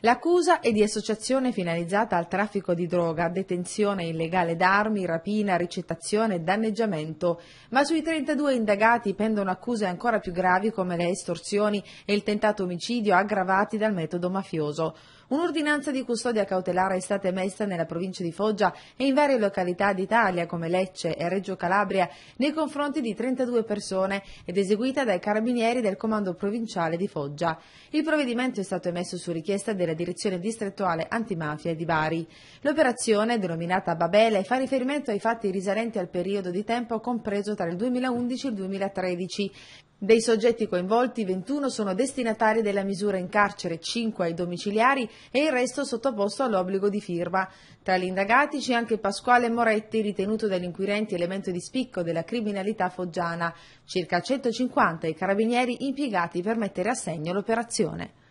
L'accusa è di associazione finalizzata al traffico di droga, detenzione illegale d'armi, rapina, ricettazione e danneggiamento, ma sui 32 indagati pendono accuse ancora più gravi come le estorsioni e il tentato omicidio aggravati dal metodo mafioso. Un'ordinanza di custodia cautelare è stata emessa nella provincia di Foggia e in varie località d'Italia come Lecce e Reggio Calabria nei confronti di 32 persone ed eseguita dai carabinieri del comando provinciale di Foggia. Il provvedimento è stato emesso su richiesta del della Direzione Distrettuale Antimafia di Bari. L'operazione, denominata Babele, fa riferimento ai fatti risalenti al periodo di tempo compreso tra il 2011 e il 2013. Dei soggetti coinvolti, 21 sono destinatari della misura in carcere, 5 ai domiciliari e il resto sottoposto all'obbligo di firma. Tra gli indagati c'è anche Pasquale Moretti, ritenuto dagli inquirenti elemento di spicco della criminalità foggiana. Circa 150 i carabinieri impiegati per mettere a segno l'operazione.